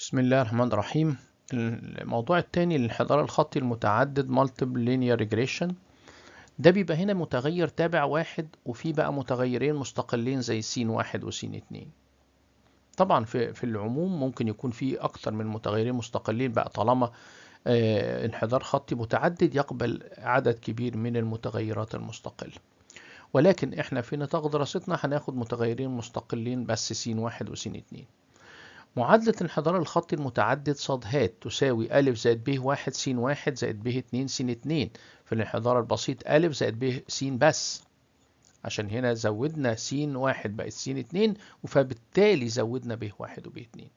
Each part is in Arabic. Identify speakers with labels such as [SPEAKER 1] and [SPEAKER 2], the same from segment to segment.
[SPEAKER 1] بسم الله الرحمن الرحيم الموضوع الثاني الانحدار الخطي المتعدد multiple linear ريجريشن ده بيبقى هنا متغير تابع واحد وفي بقى متغيرين مستقلين زي س واحد وس اتنين طبعا في في العموم ممكن يكون في اكتر من متغيرين مستقلين بقى طالما انحدار آه، خطي متعدد يقبل عدد كبير من المتغيرات المستقله ولكن احنا في نطاق دراستنا هناخد متغيرين مستقلين بس س واحد وسين اتنين معادلة الانحدار الخطي المتعدد ه تساوي أ زائد ب واحد س واحد زائد ب اتنين س اتنين في الانحدار البسيط أ زائد ب س بس عشان هنا زودنا س واحد بقت س اتنين فبالتالي زودنا ب واحد وب اتنين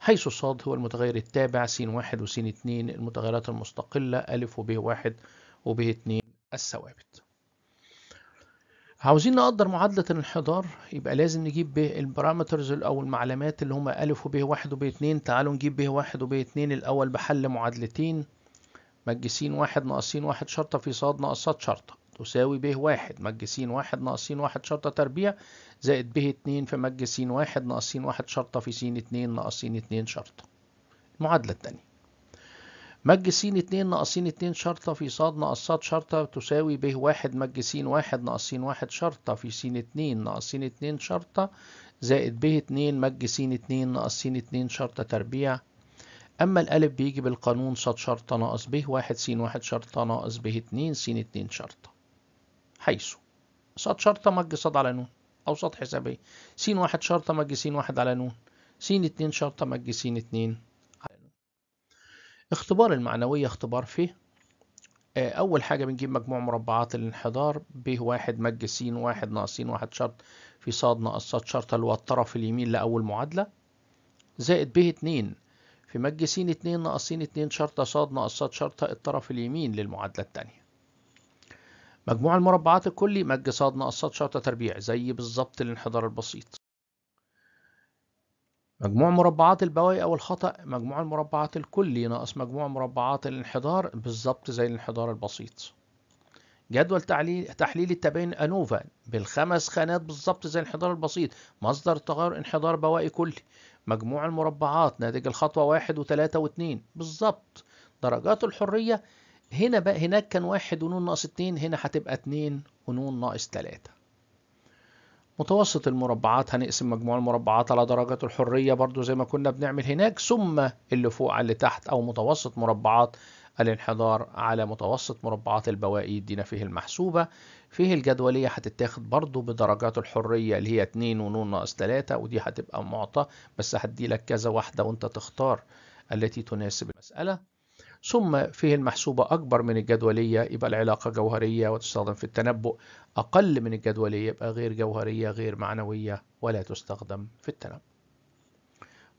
[SPEAKER 1] حيث صاد هو المتغير التابع س واحد وس اتنين المتغيرات المستقلة أ وب واحد وب اتنين الثوابت عاوزين نقدر معادلة الانحدار يبقى لازم نجيب البارامترز او المعلمات اللي هما أ وب واحد وب اتنين تعالوا نجيب ب واحد وب اتنين الأول بحل معادلتين س واحد ناقصين واحد شرطة في ص ناقص ص شرطة تساوي ب واحد س واحد ناقصين واحد شرطة تربيع زائد ب اتنين في س واحد ناقصين واحد شرطة في س اتنين ناقص س اتنين شرطة المعادلة التانية مج س 2 ناقص س 2 شرطة في ص ناقص ص شرطة تساوي ب 1 مج س 1 ناقص س 1 شرطة في س 2 ناقص س 2 شرطة زائد ب 2 مج س 2 ناقص س 2 شرطة تربيع أما الألف بيجي بالقانون ص شرطة ناقص ب 1 س 1 شرطة ناقص ب 2 س 2 شرطة حيث ص شرطة مج ص على ن او ص حسابية س 1 شرطة مج س 1 على ن س 2 شرطة مج س 2 اختبار المعنوية اختبار فيه آه، أول حاجة بنجيب مجموع مربعات الانحدار ب واحد مج س واحد ناقصين واحد شرط في ص ناقص ص شرط اللي هو الطرف اليمين لأول معادلة زائد ب اتنين في مج س اتنين ناقصين اتنين شرط ص ناقص ص شرط الطرف اليمين للمعادلة التانية مجموع المربعات الكلي مج ص ناقص ص شرط تربيع زي بالظبط الانحدار البسيط مجموع مربعات البواقي أو الخطأ مجموع المربعات الكلي ناقص مجموع مربعات الانحدار بالظبط زي الانحدار البسيط جدول تحليل التباين أنوفا بالخمس خانات بالظبط زي الانحدار البسيط مصدر تغير انحدار بوائي كلي مجموع المربعات ناتج الخطوة واحد وتلاتة واتنين بالظبط درجات الحرية هنا بقى هناك كان واحد ونون ناقص اتنين هنا هتبقى اتنين ونون ناقص تلاتة متوسط المربعات هنقسم مجموع المربعات على درجات الحرية برضو زي ما كنا بنعمل هناك ثم اللي فوق على اللي تحت أو متوسط مربعات الانحدار على متوسط مربعات البوائي يدينا فيه المحسوبة فيه الجدولية هتتاخد برضو بدرجات الحرية اللي هي 2 ونون ناقص 3 ودي هتبقى معطى بس هدي لك كذا واحدة وانت تختار التي تناسب المسألة ثم فيه المحسوبة أكبر من الجدولية يبقى العلاقة جوهرية وتستخدم في التنبؤ أقل من الجدولية يبقى غير جوهرية غير معنوية ولا تستخدم في التنبؤ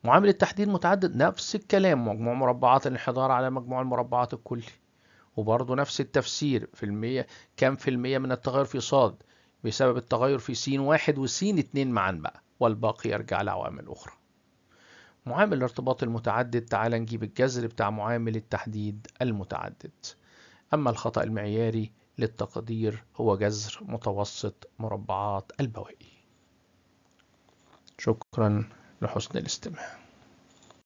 [SPEAKER 1] معامل التحديد متعدد نفس الكلام مجموع مربعات الانحدار على مجموع المربعات الكلي وبرضه نفس التفسير في المية كم في المية من التغير في صاد بسبب التغير في سين واحد وسين اتنين معا بقى والباقي يرجع لعوامل أخرى معامل الارتباط المتعدد تعال نجيب الجذر بتاع معامل التحديد المتعدد أما الخطأ المعياري للتقدير هو جذر متوسط مربعات البوائي شكرا لحسن الاستماع